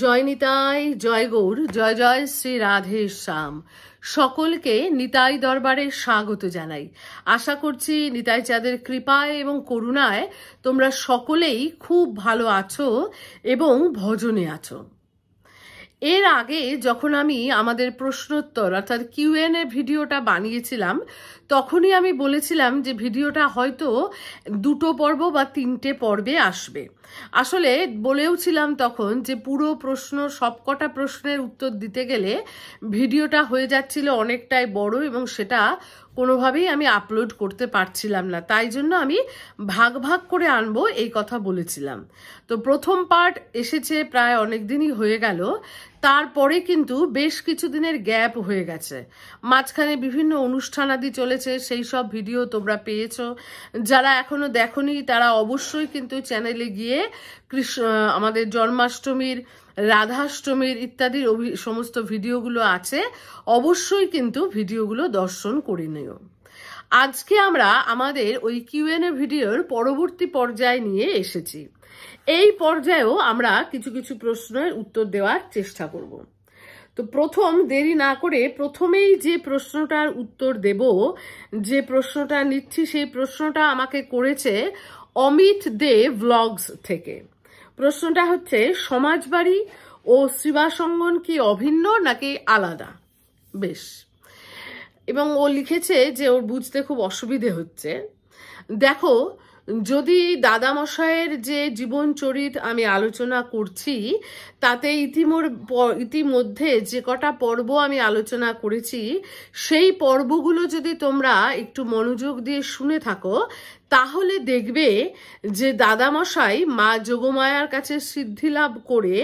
জয় নিতাই জয় গৌর জয় জয় শ্রী রাধে শ্যাম সকলকে নিতাই দরবারে স্বাগত জানাই আশা করছি নিতাই চাঁদের কৃপায় এবং করুণায় তোমরা সকলেই খুব ভালো আছো এবং ভজনে আছো এর আগে যখন আমি আমাদের প্রশ্নোত্তর অর্থাৎ কিউএন এ ভিডিওটা বানিয়েছিলাম তখনই আমি বলেছিলাম যে ভিডিওটা হয়তো দুটো পর্ব বা তিনটে পর্বে আসবে আসলে বলেওছিলাম তখন যে পুরো প্রশ্ন সবকটা প্রশ্নের উত্তর দিতে গেলে ভিডিওটা হয়ে যাচ্ছিল অনেকটাই বড় এবং সেটা কোনোভাবেই আমি আপলোড করতে পারছিলাম না তাই জন্য আমি ভাগ ভাগ করে আনবো এই কথা বলেছিলাম তো প্রথম পার্ট এসেছে প্রায় অনেক দিনই হয়ে গেল তারপরে কিন্তু বেশ কিছুদিনের গ্যাপ হয়ে গেছে মাঝখানে বিভিন্ন অনুষ্ঠানাদি চলেছে সেই সব ভিডিও তোমরা পেয়েছো যারা এখনো দেখনি তারা অবশ্যই কিন্তু চ্যানেলে গিয়ে কৃষ্ণ আমাদের জন্মাষ্টমীর রাধাষ্টমীর ইত্যাদির সমস্ত ভিডিওগুলো আছে অবশ্যই কিন্তু ভিডিওগুলো দর্শন করে নিও আজকে আমরা আমাদের ওই কিউএনএ ভিডিওর পরবর্তী পর্যায়ে নিয়ে এসেছি এই পর্যায়েও আমরা কিছু কিছু প্রশ্নের উত্তর দেওয়ার চেষ্টা করব তো প্রথম দেরি না করে প্রথমেই যে প্রশ্নটার উত্তর দেব যে প্রশ্নটা নিচ্ছি সেই প্রশ্নটা আমাকে করেছে অমিত দে ভ্লগস থেকে প্রশ্নটা হচ্ছে সমাজবাড়ি ও শ্রীবাসঙ্গন কি অভিন্ন নাকি আলাদা বেশ এবং ও লিখেছে যে ওর বুঝতে খুব অসুবিধে হচ্ছে দেখো যদি দাদামশায়ের যে জীবনচরিত আমি আলোচনা করছি তাতে ইতিমোর ইতিমধ্যে যে কটা পর্ব আমি আলোচনা করেছি সেই পর্বগুলো যদি তোমরা একটু মনোযোগ দিয়ে শুনে থাকো তাহলে দেখবে যে দাদামশাই মা যোগমায়ার কাছে সিদ্ধি লাভ করে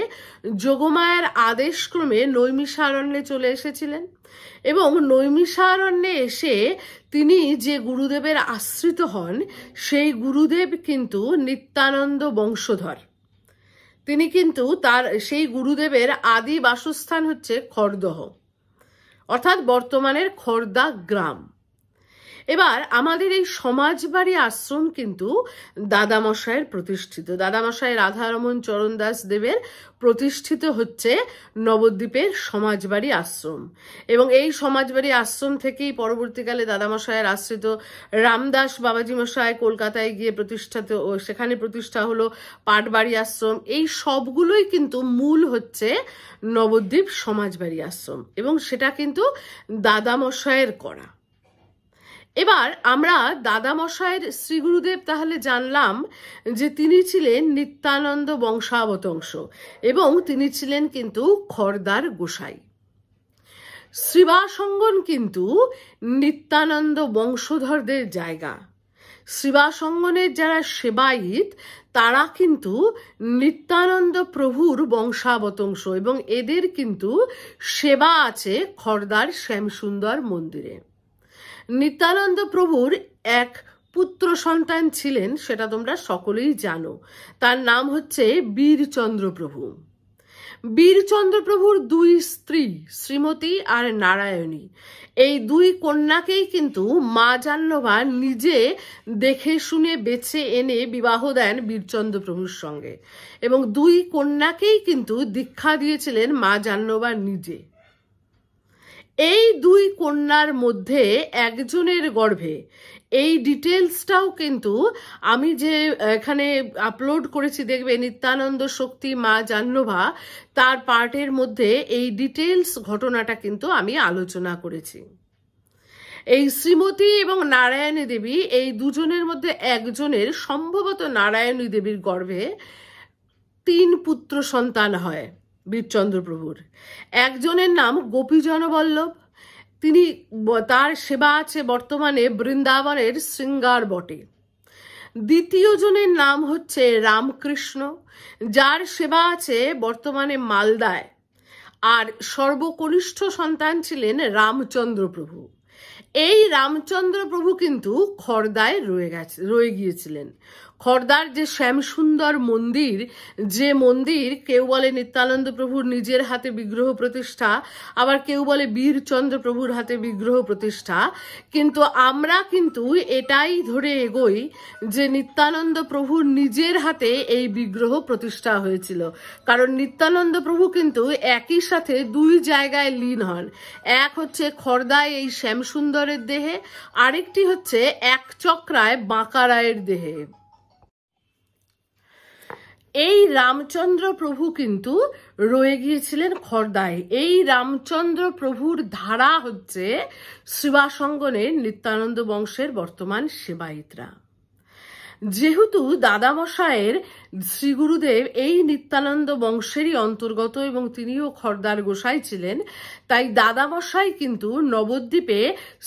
যোগমায়ার আদেশক্রমে নৈমিষারণ্যে চলে এসেছিলেন এবং নৈমিষারণ্যে এসে তিনি যে গুরুদেবের আশ্রিত হন সেই গুরুদেব কিন্তু নিত্যানন্দ বংশধর তিনি কিন্তু তার সেই গুরুদেবের আদি বাসস্থান হচ্ছে খর্দহ অর্থাৎ বর্তমানের খর্দা গ্রাম এবার আমাদের এই সমাজবাড়ি আশ্রম কিন্তু দাদামশায়ের প্রতিষ্ঠিত দাদামশায় রাধারমন চরণ দাস দেবের প্রতিষ্ঠিত হচ্ছে নবদ্বীপের সমাজবাড়ি আশ্রম এবং এই সমাজবাড়ি আশ্রম থেকেই পরবর্তীকালে দাদামশায়ের আশ্রিত রামদাস বাবাজি মশায় কলকাতায় গিয়ে প্রতিষ্ঠিত সেখানে প্রতিষ্ঠা হলো পাটবাড়ি আশ্রম এই সবগুলোই কিন্তু মূল হচ্ছে নবদ্বীপ সমাজবাড়ি আশ্রম এবং সেটা কিন্তু দাদামশায়ের করা এবার আমরা দাদামশাইয়ের শ্রীগুরুদেব তাহলে জানলাম যে তিনি ছিলেন নিত্যানন্দ বংশাবতংশ এবং তিনি ছিলেন কিন্তু খর্দার গোসাই শ্রীবাসঙ্গন কিন্তু নিত্যানন্দ বংশধরদের জায়গা শ্রীবাসঙ্গনের যারা সেবায়িত তারা কিন্তু নিত্যানন্দ প্রভুর বংশাবতংশ এবং এদের কিন্তু সেবা আছে খর্দার শ্যামসুন্দর মন্দিরে নিত্যানন্দ প্রভুর এক পুত্র সন্তান ছিলেন সেটা তোমরা সকলেই জানো তার নাম হচ্ছে বীরচন্দ্র প্রভু বীরচন্দ্র প্রভুর দুই স্ত্রী শ্রীমতী আর নারায়ণী এই দুই কন্যাকেই কিন্তু মা জান্নবা নিজে দেখে শুনে বেছে এনে বিবাহ দেন বীরচন্দ্র প্রভুর সঙ্গে এবং দুই কন্যাকেই কিন্তু দীক্ষা দিয়েছিলেন মা জান্নবা নিজে এই দুই কন্যার মধ্যে একজনের গর্ভে এই ডিটেলসটাও কিন্তু আমি যে এখানে আপলোড করেছি দেখবে নিত্যানন্দ শক্তি মা জাহ্নভা তার পার্টের মধ্যে এই ডিটেলস ঘটনাটা কিন্তু আমি আলোচনা করেছি এই শ্রীমতী এবং নারায়ণী দেবী এই দুজনের মধ্যে একজনের সম্ভবত নারায়ণী দেবীর গর্ভে তিন পুত্র সন্তান হয় বীরচন্দ্র প্রভুর একজনের নাম গোপীজন বল্লভ তিনি তার সেবা আছে বর্তমানে বৃন্দাবনের শৃঙ্গার বটে দ্বিতীয় জনের নাম হচ্ছে রামকৃষ্ণ যার সেবা আছে বর্তমানে মালদায় আর সর্বকনিষ্ঠ সন্তান ছিলেন রামচন্দ্র প্রভু এই রামচন্দ্র প্রভু কিন্তু খর্দায় রয়ে গেছে রয়ে গিয়েছিলেন খর্দার যে শ্যামসুন্দর মন্দির যে মন্দির কেউ বলে নিত্যানন্দ প্রভুর নিজের হাতে বিগ্রহ প্রতিষ্ঠা আবার কেউ বলে বীরচন্দ্র প্রভুর হাতে বিগ্রহ প্রতিষ্ঠা কিন্তু আমরা কিন্তু এটাই ধরে এগোই যে নিত্যানন্দ প্রভুর নিজের হাতে এই বিগ্রহ প্রতিষ্ঠা হয়েছিল কারণ নিত্যানন্দ প্রভু কিন্তু একই সাথে দুই জায়গায় লীন হন এক হচ্ছে খর্দায় এই শ্যামসুন্দরের দেহে আরেকটি হচ্ছে এক চক্রায় বাঁকারায়ের দেহে এই রামচন্দ্র প্রভু কিন্তু রয়ে গিয়েছিলেন খর্দায় এই রামচন্দ্র প্রভুর ধারা হচ্ছে শিবাসঙ্গনের নিত্যানন্দ বংশের বর্তমান সেবায়িতরা যেহেতু দাদামশায়ের শ্রীগুরুদেব এই নিত্যানন্দ বংশেরই অন্তর্গত এবং তিনিও খর্দার গোসাই ছিলেন তাই দাদামশাই কিন্তু নবদ্বীপে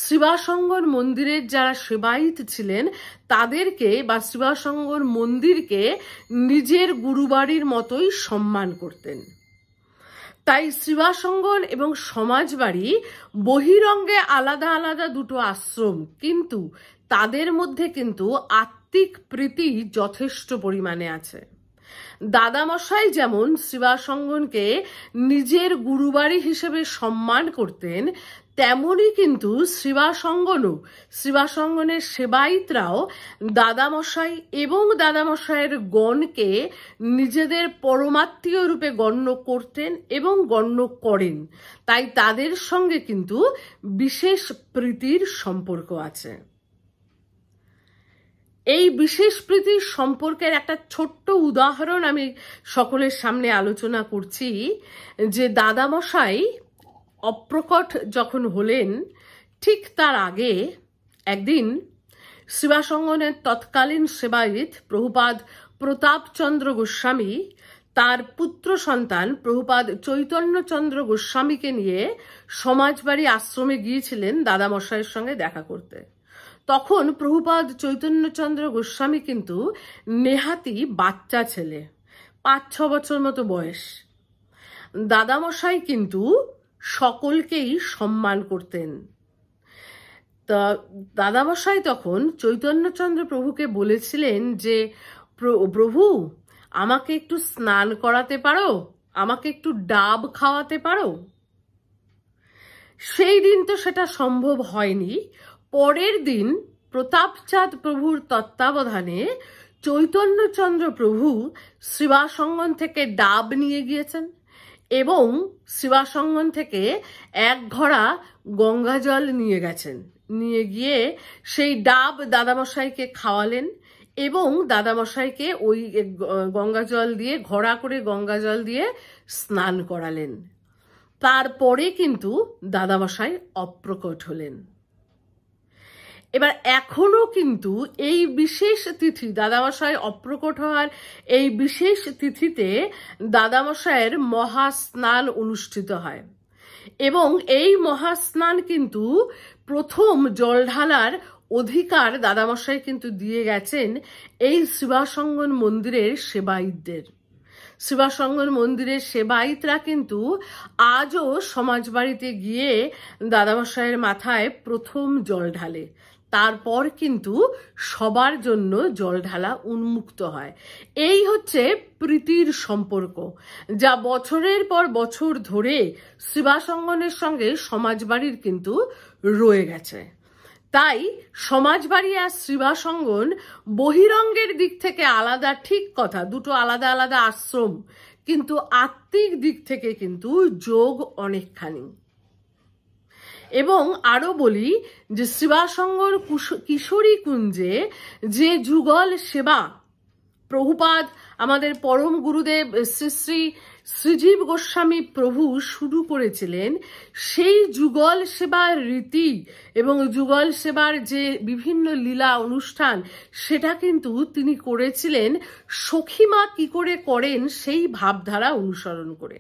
শিবাসঙ্গর মন্দিরের যারা সেবায়িত ছিলেন তাদেরকে বা শিবাসঙ্গর মন্দিরকে নিজের গুরুবাড়ির মতোই সম্মান করতেন তাই শ্রীবাসঙ্গন এবং সমাজবাড়ি বহিরঙ্গে আলাদা আলাদা দুটো আশ্রম কিন্তু তাদের মধ্যে কিন্তু আত্ম আত্মিক প্রীতি যথেষ্ট পরিমাণে আছে দাদামশাই যেমন শিবাসঙ্গনকে নিজের গুরুবাড়ি হিসেবে সম্মান করতেন তেমনই কিন্তু শিবাসঙ্গনও শিবাসঙ্গনের সেবায়িতরাও দাদামশাই এবং দাদামশাইয়ের গণকে নিজেদের পরমাত্মীয় রূপে গণ্য করতেন এবং গণ্য করেন তাই তাদের সঙ্গে কিন্তু বিশেষ প্রীতির সম্পর্ক আছে এই বিশেষ প্রীতির সম্পর্কের একটা ছোট্ট উদাহরণ আমি সকলের সামনে আলোচনা করছি যে দাদামশাই অপ্রকট যখন হলেন ঠিক তার আগে একদিন শিবাসঙ্গনের তৎকালীন সেবায়িত প্রভুপাদ প্রতাপচন্দ্র গোস্বামী তার পুত্র সন্তান প্রভুপাদ চৈতন্যচন্দ্র গোস্বামীকে নিয়ে সমাজবাড়ি আশ্রমে গিয়েছিলেন দাদামশাইয়ের সঙ্গে দেখা করতে তখন প্রভুপাদ চৈতন্যচন্দ্র গোস্বামী কিন্তু নেহাতি বাচ্চা ছেলে পাঁচ ছ বছর মতো বয়স দাদামশাই কিন্তু সকলকেই সম্মান করতেন তা দাদামশাই তখন চৈতন্যচন্দ্র প্রভুকে বলেছিলেন যে প্রভু আমাকে একটু স্নান করাতে পারো আমাকে একটু ডাব খাওয়াতে পারো সেই দিন তো সেটা সম্ভব হয়নি পরের দিন প্রতাপচাঁদ প্রভুর তত্ত্বাবধানে চৈতন্যচন্দ্র প্রভু শিবাসঙ্গন থেকে ডাব নিয়ে গিয়েছেন এবং শিবাসঙ্গন থেকে এক ঘড়া গঙ্গাজল নিয়ে গেছেন নিয়ে গিয়ে সেই ডাব দাদামশাইকে খাওয়ালেন এবং দাদামশাইকে ওই গঙ্গাজল দিয়ে ঘড়া করে গঙ্গা জল দিয়ে স্নান করালেন তারপরে কিন্তু দাদামশাই অপ্রকট হলেন এবার এখনও কিন্তু এই বিশেষ তিথি দাদামশাই অপ্রকট হওয়ার এই বিশেষ তিথিতে দাদামশায়ের মহাস্নান অনুষ্ঠিত হয় এবং এই মহাস্নান কিন্তু প্রথম জল ঢালার অধিকার দাদামশাই কিন্তু দিয়ে গেছেন এই শিবাসঙ্গন মন্দিরের সেবায়িতদের শিবাসঙ্গন মন্দিরের সেবায়িতরা কিন্তু আজও সমাজ বাড়িতে গিয়ে দাদামশাইয়ের মাথায় প্রথম জল ঢালে তারপর কিন্তু সবার জন্য জল ঢালা উন্মুক্ত হয় এই হচ্ছে প্রীতির সম্পর্ক যা বছরের পর বছর ধরে শিবাসঙ্গনের সঙ্গে সমাজবাড়ির কিন্তু রয়ে গেছে তাই সমাজবাড়ি আর শিবাসঙ্গন বহিরঙ্গের দিক থেকে আলাদা ঠিক কথা দুটো আলাদা আলাদা আশ্রম কিন্তু আত্মিক দিক থেকে কিন্তু যোগ অনেকখানি এবং আরও বলি যে শিবাসঙ্গর কিশোরী কুঞ্জে যে যুগল সেবা প্রভুপাদ আমাদের পরম গুরুদেব শ্রী শ্রী শ্রীজীব গোস্বামী প্রভু শুরু করেছিলেন সেই যুগল সেবার রীতি এবং যুগল সেবার যে বিভিন্ন লীলা অনুষ্ঠান সেটা কিন্তু তিনি করেছিলেন সখীমা কি করে করেন সেই ভাবধারা অনুসরণ করে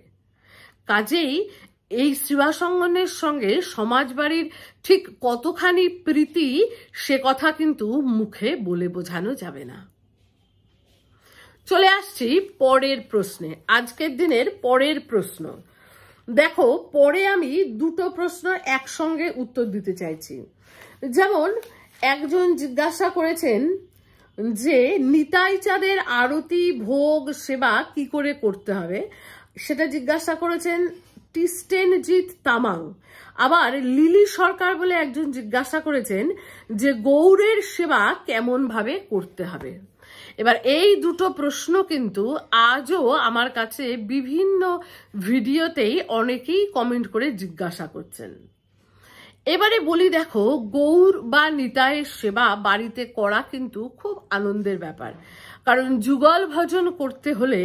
কাজেই এই শিবাসঙ্গনের সঙ্গে সমাজবাড়ির ঠিক কতখানি প্রীতি সে কথা কিন্তু মুখে বলে বোঝানো যাবে না চলে আসছি পরের প্রশ্নে আজকের দিনের পরের প্রশ্ন দেখো পরে আমি দুটো প্রশ্ন একসঙ্গে উত্তর দিতে চাইছি যেমন একজন জিজ্ঞাসা করেছেন যে নিতাই চাঁদের আরতি ভোগ সেবা কি করে করতে হবে সেটা জিজ্ঞাসা করেছেন টিস্টেনজিৎ তামাং আবার লিলি সরকার বলে একজন জিজ্ঞাসা করেছেন যে গৌরের সেবা কেমনভাবে করতে হবে এবার এই দুটো প্রশ্ন কিন্তু আজও আমার কাছে বিভিন্ন ভিডিওতেই অনেকেই কমেন্ট করে জিজ্ঞাসা করছেন এবারে বলি দেখো গৌর বা নিতায়ের সেবা বাড়িতে করা কিন্তু খুব আনন্দের ব্যাপার কারণ যুগল ভজন করতে হলে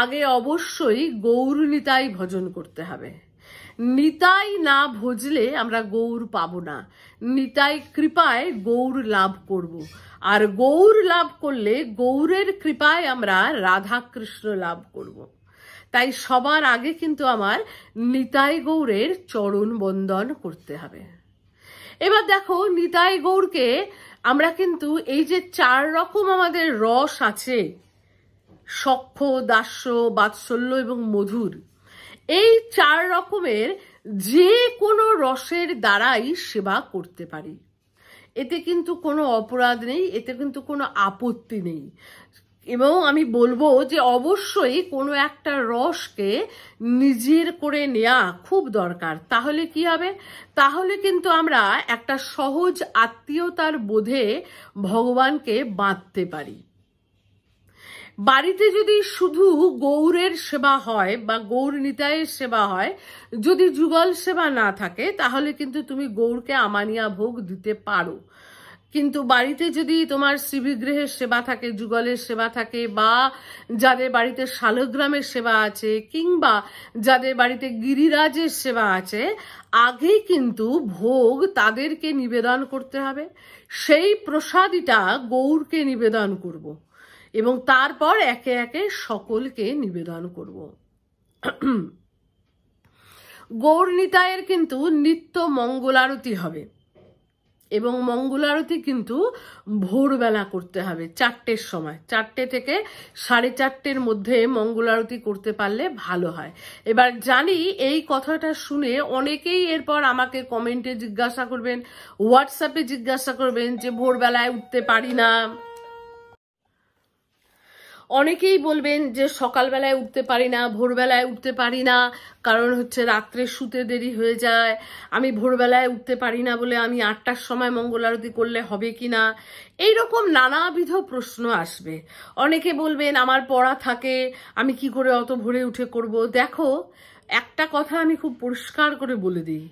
আগে অবশ্যই গৌর নিতাই ভজন করতে হবে নিতাই না ভজলে আমরা গৌর পাব না নিতাই কৃপায় গৌর লাভ করব। আর গৌর লাভ করলে গৌরের কৃপায় আমরা রাধা কৃষ্ণ লাভ করব। তাই সবার আগে কিন্তু আমার নিতাই গৌরের চরণ বন্দন করতে হবে এবার দেখো নিতাই গৌরকে আমরা কিন্তু এই যে চার রকম আমাদের রস আছে সক্ষ দাস্য বাৎসল্য এবং মধুর এই চার রকমের যে কোনো রসের দ্বারাই সেবা করতে পারি এতে কিন্তু কোনো অপরাধ নেই এতে কিন্তু কোনো আপত্তি নেই এবং আমি বলবো যে অবশ্যই কোনো একটা রসকে নিজের করে নেওয়া খুব দরকার তাহলে কি হবে তাহলে কিন্তু আমরা একটা সহজ আত্মীয়তার বোধে ভগবানকে বাঁধতে পারি বাড়িতে যদি শুধু গৌরের সেবা হয় বা গৌর নিতায়ের সেবা হয় যদি যুগল সেবা না থাকে তাহলে কিন্তু তুমি গৌরকে আমানিয়া ভোগ দিতে পারো কিন্তু বাড়িতে যদি তোমার শ্রীবিগ্রহের সেবা থাকে যুগলের সেবা থাকে বা যাদের বাড়িতে শালগ্রামের সেবা আছে কিংবা যাদের বাড়িতে গিরিরাজের সেবা আছে আগে কিন্তু ভোগ তাদেরকে নিবেদন করতে হবে সেই প্রসাদিটা গৌরকে নিবেদন করব। এবং তারপর একে একে সকলকে নিবেদন করব গৌর নিতায়ের কিন্তু নিত্য মঙ্গলারতি হবে এবং মঙ্গল আরতি কিন্তু ভোরবেলা করতে হবে চারটের সময় চারটে থেকে সাড়ে চারটের মধ্যে মঙ্গল আরতি করতে পারলে ভালো হয় এবার জানি এই কথাটা শুনে অনেকেই এরপর আমাকে কমেন্টে জিজ্ঞাসা করবেন হোয়াটসঅ্যাপে জিজ্ঞাসা করবেন যে ভোরবেলায় উঠতে পারি না অনেকেই বলবেন যে সকালবেলায় উঠতে পারি না ভোরবেলায় উঠতে পারি না কারণ হচ্ছে রাত্রে শুতে দেরি হয়ে যায় আমি ভোরবেলায় উঠতে পারি না বলে আমি আটটার সময় মঙ্গল আরতি করলে হবে কি না এইরকম নানাবিধ প্রশ্ন আসবে অনেকে বলবেন আমার পড়া থাকে আমি কি করে অত ভোরে উঠে করব দেখো একটা কথা আমি খুব পরিষ্কার করে বলে দিই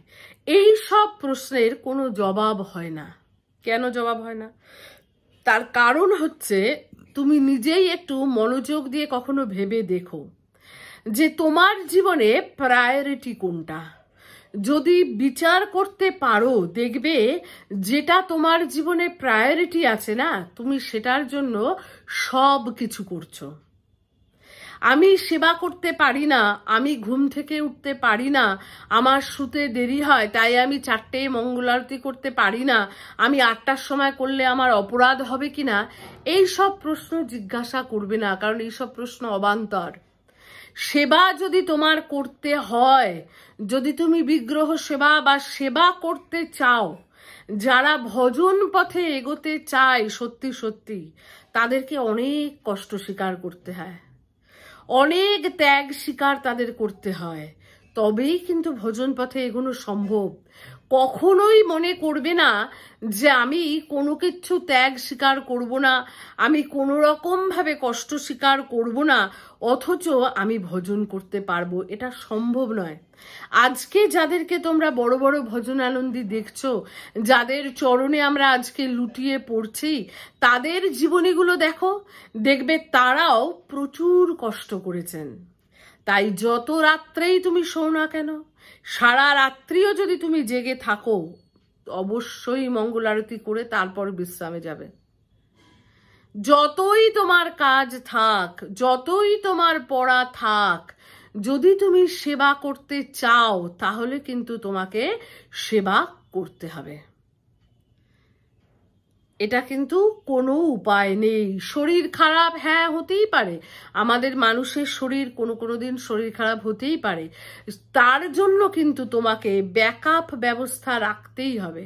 এই সব প্রশ্নের কোনো জবাব হয় না কেন জবাব হয় না তার কারণ হচ্ছে তুমি নিজেই একটু মনোযোগ দিয়ে কখনো ভেবে দেখো যে তোমার জীবনে প্রায়োরিটি কোনটা যদি বিচার করতে পারো দেখবে যেটা তোমার জীবনে প্রায়োরিটি আছে না তুমি সেটার জন্য সব কিছু করছো আমি সেবা করতে পারি না আমি ঘুম থেকে উঠতে পারি না আমার শুতে দেরি হয় তাই আমি চারটে মঙ্গলারতি করতে পারি না আমি আটটার সময় করলে আমার অপরাধ হবে কি না এই সব প্রশ্ন জিজ্ঞাসা করবে না কারণ এই সব প্রশ্ন অবান্তর সেবা যদি তোমার করতে হয় যদি তুমি বিগ্রহ সেবা বা সেবা করতে চাও যারা ভজন পথে এগোতে চায় সত্যি সত্যি তাদেরকে অনেক কষ্ট স্বীকার করতে হয় অনেক ত্যাগ শিকার তাদের করতে হয় তবেই কিন্তু ভোজন পথে এগোনো সম্ভব কখনোই মনে করবে না যে আমি কোনো কিছু ত্যাগ স্বীকার করব না আমি কোনো রকমভাবে কষ্ট স্বীকার করব না অথচ আমি ভজন করতে পারবো এটা সম্ভব নয় আজকে যাদেরকে তোমরা বড় বড় ভজন আনন্দী দেখছো যাদের চরণে আমরা আজকে লুটিয়ে পড়ছি তাদের জীবনীগুলো দেখো দেখবে তারাও প্রচুর কষ্ট করেছেন তাই যত রাত্রেই তুমি শোও না কেন সারা রাত্রিও যদি তুমি জেগে থাকো অবশ্যই মঙ্গল আরতি করে তারপর বিশ্রামে যাবে যতই তোমার কাজ থাক যতই তোমার পড়া থাক যদি তুমি সেবা করতে চাও তাহলে কিন্তু তোমাকে সেবা করতে হবে এটা কিন্তু কোনো উপায় নেই শরীর খারাপ হ্যাঁ হতেই পারে আমাদের মানুষের শরীর কোনো কোনো দিন শরীর খারাপ হতেই পারে তার জন্য কিন্তু তোমাকে ব্যাকআপ ব্যবস্থা রাখতেই হবে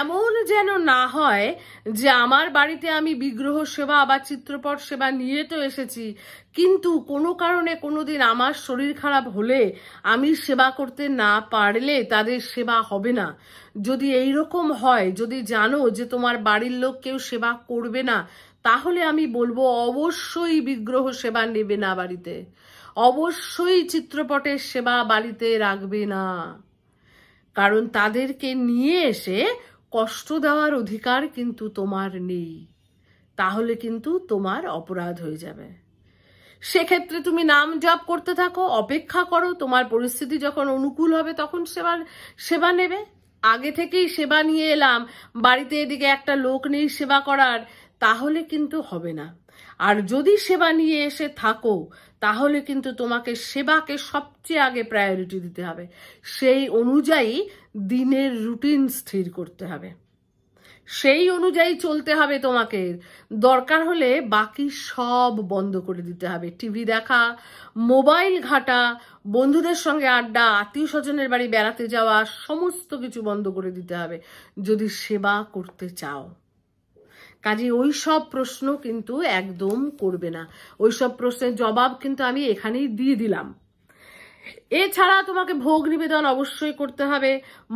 এমন যেন না হয় যে আমার বাড়িতে আমি বিগ্রহ সেবা বা চিত্রপট সেবা নিয়ে তো এসেছি কিন্তু কোনো কারণে কোনো দিন আমার শরীর খারাপ হলে আমি সেবা করতে না পারলে তাদের সেবা হবে না যদি এই রকম হয় যদি জানো যে তোমার বাড়ির লোক কেউ সেবা করবে না তাহলে আমি বলবো অবশ্যই বিগ্রহ সেবা নেবে না বাড়িতে অবশ্যই চিত্রপটের সেবা বাড়িতে রাখবে না কারণ তাদেরকে নিয়ে এসে কষ্ট দেওয়ার অধিকার কিন্তু তোমার নেই তাহলে কিন্তু তোমার অপরাধ হয়ে যাবে সেক্ষেত্রে তুমি নাম জপ করতে থাকো অপেক্ষা করো তোমার পরিস্থিতি যখন অনুকূল হবে তখন সেবার সেবা নেবে আগে থেকেই সেবা নিয়ে এলাম বাড়িতে এদিকে একটা লোক নেই সেবা করার তাহলে কিন্তু হবে না আর যদি সেবা নিয়ে এসে থাকো তাহলে কিন্তু তোমাকে সেবাকে সবচেয়ে আগে প্রায়োরিটি দিতে হবে সেই অনুযায়ী দিনের রুটিন স্থির করতে হবে সেই অনুযায়ী চলতে হবে তোমাকে দরকার হলে বাকি সব বন্ধ করে দিতে হবে টিভি দেখা মোবাইল ঘাটা বন্ধুদের সঙ্গে আড্ডা আত্মীয় স্বজনের বাড়ি বেড়াতে যাওয়া সমস্ত কিছু বন্ধ করে দিতে হবে যদি সেবা করতে চাও কাজে ওই সব প্রশ্ন কিন্তু একদম করবে না ওই সব প্রশ্নের জবাব কিন্তু আমি এখানেই দিয়ে দিলাম এছাড়া তোমাকে ভোগ নিবেদন অবশ্যই করতে হবে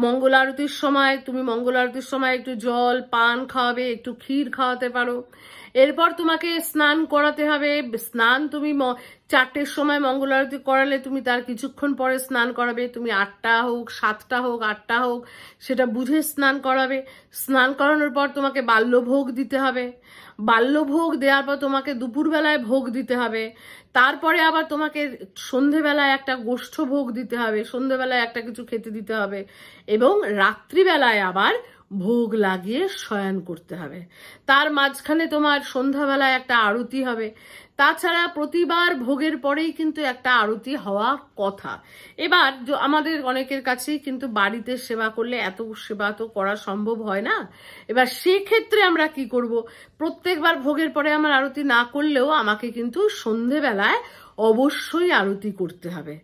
মঙ্গল আরতির সময় তুমি মঙ্গল আরতির সময় একটু জল পান খাওয়াবে একটু ক্ষীর খাওয়াতে পারো এরপর তোমাকে স্নান করাতে হবে স্নান তুমি চারটের সময় মঙ্গল আরতি করালে তুমি তার কিছুক্ষণ পরে স্নান করাবে তুমি আটটা হোক সাতটা হোক আটটা হোক সেটা বুঝে স্নান করাবে স্নান করানোর পর তোমাকে বাল্যভোগ দিতে হবে বাল্যভোগ দেওয়ার পর তোমাকে দুপুরবেলায় ভোগ দিতে হবে তারপরে আবার তোমাকে সন্ধেবেলায় একটা গোষ্ঠ ভোগ দিতে হবে সন্ধেবেলায় একটা কিছু খেতে দিতে হবে এবং রাত্রিবেলায় আবার ভোগ লাগিয়ে শয়ন করতে হবে তার মাঝখানে তোমার সন্ধ্যাবেলায় একটা আরতি হবে তাছাড়া প্রতিবার ভোগের পরেই কিন্তু একটা আরতি হওয়া কথা এবার আমাদের অনেকের কাছেই কিন্তু বাড়িতে সেবা করলে এত সেবা তো করা সম্ভব হয় না এবার সেক্ষেত্রে আমরা কি করব প্রত্যেকবার ভোগের পরে আমার আরতি না করলেও আমাকে কিন্তু সন্ধেবেলায় অবশ্যই আরতি করতে হবে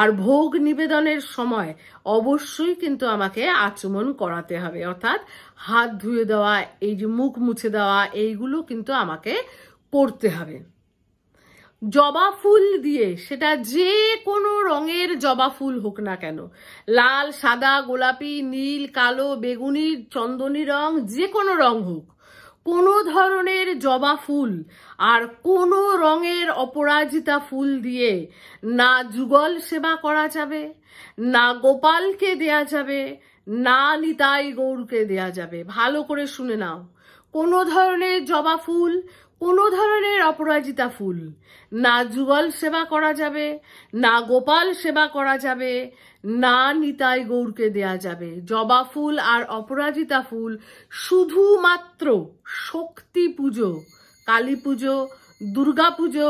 আর ভোগ নিবেদনের সময় অবশ্যই কিন্তু আমাকে আচমন করাতে হবে অর্থাৎ হাত ধুয়ে দেওয়া এই যে মুখ মুছে দেওয়া এইগুলো কিন্তু আমাকে করতে হবে জবা ফুল দিয়ে সেটা যে কোনো রঙের জবা ফুল হোক না কেন লাল সাদা গোলাপি নীল কালো বেগুনি চন্দনী রং যে কোনো রং হোক কোনো ধরনের জবা ফুল আর কোনো রঙের অপরাজিতা ফুল দিয়ে না যুগল সেবা করা যাবে না গোপালকে দেয়া যাবে না নিতাই গৌরকে দেয়া যাবে ভালো করে শুনে নাও কোনো ধরনের জবা ফুল কোনো ধরনের অপরাজিতা ফুল না যুগল সেবা করা যাবে না গোপাল সেবা করা যাবে না নিতাই গৌরকে দেয়া যাবে জবা ফুল আর অপরাজিতা ফুল শুধুমাত্র শক্তি পুজো কালী পুজো দুর্গা পুজো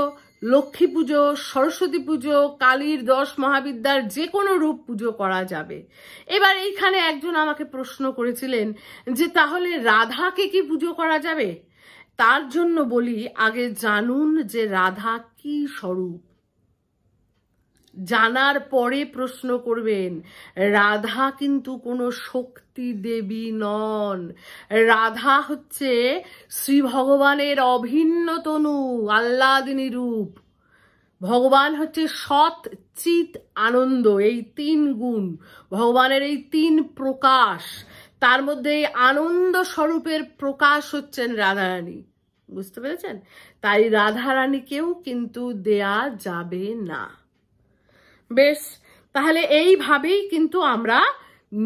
লক্ষ্মী পুজো সরস্বতী পুজো কালীর দশ মহাবিদ্যার যে কোনো রূপ পুজো করা যাবে এবার এইখানে একজন আমাকে প্রশ্ন করেছিলেন যে তাহলে রাধাকে কি পুজো করা যাবে তার জন্য বলি আগে জানুন যে রাধা কি স্বরূপ জানার পরে প্রশ্ন করবেন রাধা কিন্তু কোনো শক্তি দেবী নন রাধা হচ্ছে শ্রী ভগবানের অভিন্ন তনু আহ্লাদিনী রূপ ভগবান হচ্ছে সৎ চিত আনন্দ এই তিন গুণ ভগবানের এই তিন প্রকাশ তার মধ্যে আনন্দ স্বরূপের প্রকাশ হচ্ছেন রাধারানী বুঝতে পেরেছেন তাই রাধারানীকেও কিন্তু দেয়া যাবে না বেশ তাহলে এইভাবেই কিন্তু আমরা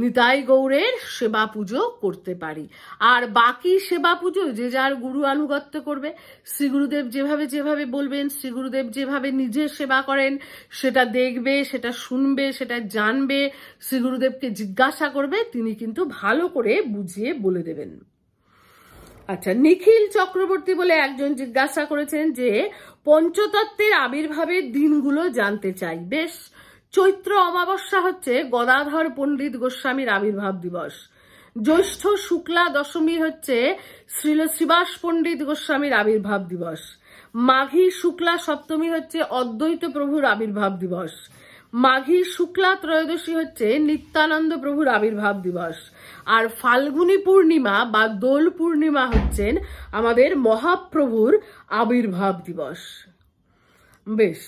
নিতাই গৌরের সেবা পুজো করতে পারি আর বাকি সেবা পুজো যে যার গুরু আনুগত্য করবে শ্রী গুরুদেব যেভাবে যেভাবে বলবেন শ্রী গুরুদেব যেভাবে নিজে সেবা করেন সেটা দেখবে সেটা শুনবে সেটা জানবে শ্রী গুরুদেবকে জিজ্ঞাসা করবে তিনি কিন্তু ভালো করে বুঝিয়ে বলে দেবেন আচ্ছা নিখিল চক্রবর্তী বলে একজন জিজ্ঞাসা করেছেন যে পঞ্চতত্ত্বের আবির্ভাবের দিনগুলো জানতে চাই বেশ চৈত্র অমাবস্যা হচ্ছে গদাধর পণ্ডিত গোস্বামীর আবির্ভাব দিবস জ্যৈষ্ঠ শুক্লা দশমী হচ্ছে শ্রীল শ্রীবাস পণ্ডিত গোস্বামীর আবির্ভাব দিবস মাঘী শুক্লা সপ্তমী হচ্ছে অদ্বৈত প্রভুর আবির্ভাব দিবস মাঘী শুক্লা ত্রয়োদশী হচ্ছে নিত্যানন্দ প্রভুর আবির্ভাব দিবস আর ফাল্গুনী পূর্ণিমা বা দোল পূর্ণিমা হচ্ছেন আমাদের মহাপ্রভুর আবির্ভাব দিবস বেশ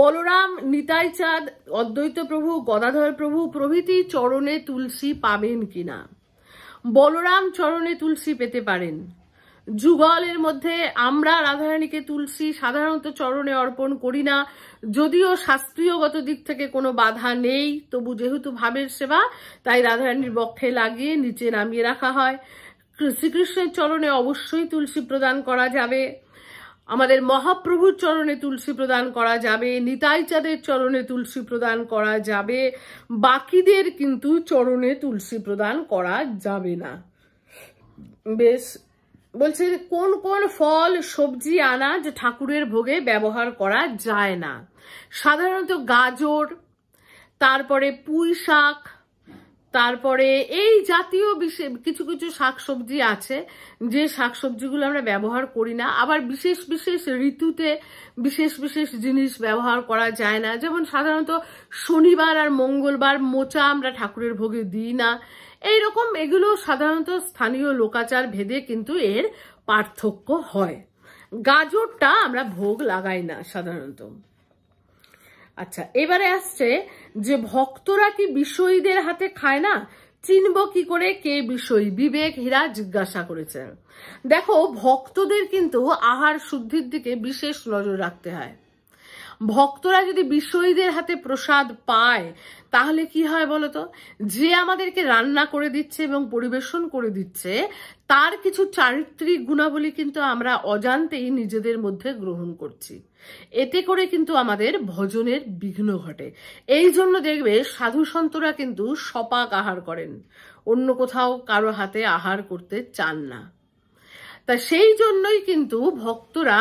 বলরাম নিতাই চাঁদ অদ্বৈত প্রভু গদাধর প্রভু প্রভৃতি চরণে তুলসী পাবেন কিনা বলরাম চরণে তুলসী পেতে পারেন যুগলের মধ্যে আমরা রাধারানীকে তুলসী সাধারণত চরণে অর্পণ করি না যদিও শাস্ত্রীয়গত দিক থেকে কোনো বাধা নেই তবু যেহেতু ভাবের সেবা তাই রাধারানীর বক্ষে লাগিয়ে নিচে নামিয়ে রাখা হয় শ্রীকৃষ্ণের চরণে অবশ্যই তুলসী প্রদান করা যাবে আমাদের মহাপ্রভুর চরণে তুলসী প্রদান করা যাবে নিতাইচাঁদের চরণে তুলসী প্রদান করা যাবে বাকিদের কিন্তু চরণে তুলসী প্রদান করা যাবে না বেশ বলছে কোন কোন ফল সবজি আনাজ ঠাকুরের ভোগে ব্যবহার করা যায় না সাধারণত গাজর তারপরে পুঁই শাক তারপরে এই জাতীয় বিশেষ কিছু কিছু শাকসবজি আছে যে শাকসবজিগুলো আমরা ব্যবহার করি না আবার বিশেষ বিশেষ ঋতুতে বিশেষ বিশেষ জিনিস ব্যবহার করা যায় না যেমন সাধারণত শনিবার আর মঙ্গলবার মোচা আমরা ঠাকুরের ভোগে দিই না এই রকম এগুলো সাধারণত স্থানীয় লোকাচার ভেদে কিন্তু এর পার্থক্য হয় গাজরটা আমরা ভোগ লাগাই না সাধারণত আচ্ছা এবারে আসছে যে ভক্তরা কি বিষয়ীদের হাতে খায় না চিনব কি করে কে বিষয় বিবেক হীরা জিজ্ঞাসা করেছেন দেখো ভক্তদের কিন্তু আহার শুদ্ধির দিকে বিশেষ নজর রাখতে হয় ভক্তরা যদি বিষয়ীদের হাতে প্রসাদ পায় তাহলে কি হয় বলতো যে আমাদেরকে রান্না করে দিচ্ছে এবং পরিবেশন করে দিচ্ছে তার কিছু চারিত্রিক গুণাবলী কিন্তু আমরা অজান্তেই নিজেদের মধ্যে গ্রহণ করছি এতে করে কিন্তু আমাদের ভজনের বিঘ্ন ঘটে এই জন্য দেখবে সাধু সন্তরা কিন্তু সপাক আহার করেন অন্য কোথাও কারো হাতে আহার করতে চান না তা সেই জন্যই কিন্তু ভক্তরা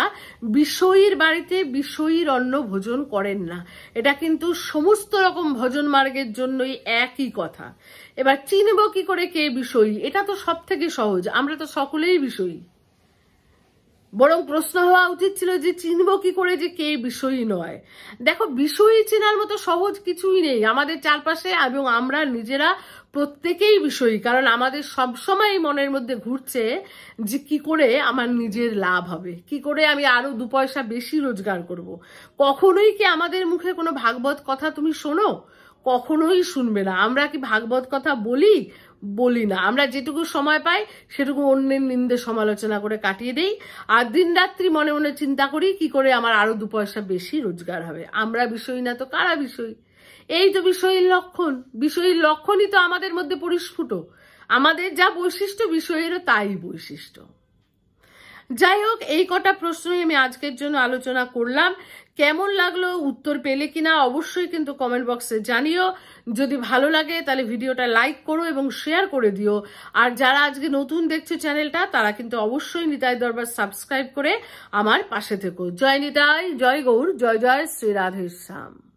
বিষয়ীর বাড়িতে বিষয়ীর অন্ন ভোজন করেন না এটা কিন্তু সমস্ত রকম ভজন মার্গের জন্যই একই কথা এবার চিনব কি করে কে বিষয়ী এটা তো সব থেকে সহজ আমরা তো সকলেই বিষয়ী বরং প্রশ্ন হওয়া উচিত ছিল যে চিনব কি করে যে কে বিষয়ী নয় দেখো বিষয়ী চেনার মতো সহজ কিছুই নেই আমাদের চারপাশে এবং আমরা নিজেরা প্রত্যেকেই বিষয়ী কারণ আমাদের সবসময় মনের মধ্যে ঘুরছে যে কি করে আমার নিজের লাভ হবে কি করে আমি আরো দু পয়সা বেশি রোজগার করব। কখনোই কি আমাদের মুখে কোনো ভাগবত কথা তুমি শোনো কখনোই শুনবে না আমরা কি ভাগবত কথা বলি বলি না আমরা যেটুকু সময় পাই সেটুকু অন্যের নিন্দে সমালোচনা করে কাটিয়ে দেই আর দিন রাত্রি মনে মনে চিন্তা করি কি করে আমার আরো দু পয়সা বেশি রোজগার হবে আমরা বিষয় না তো কারা বিষয় এই তো বিষয়ের লক্ষণ বিষয়ের লক্ষণই তো আমাদের মধ্যে পরিস্ফুট আমাদের যা বৈশিষ্ট্য বিষয়েরও তাই বৈশিষ্ট্য যাই হোক এই কটা প্রশ্নই আমি আজকের জন্য আলোচনা করলাম কেমন লাগলো উত্তর পেলে কিনা অবশ্যই কিন্তু কমেন্ট বক্সে জানিও যদি ভালো লাগে তাহলে ভিডিওটা লাইক করো এবং শেয়ার করে দিও আর যারা আজকে নতুন দেখছো চ্যানেলটা তারা কিন্তু অবশ্যই নিতাই দরবার সাবস্ক্রাইব করে আমার পাশে থেকো জয় নিতাই জয় গৌর জয় জয় শ্রী রাধেশ্যাম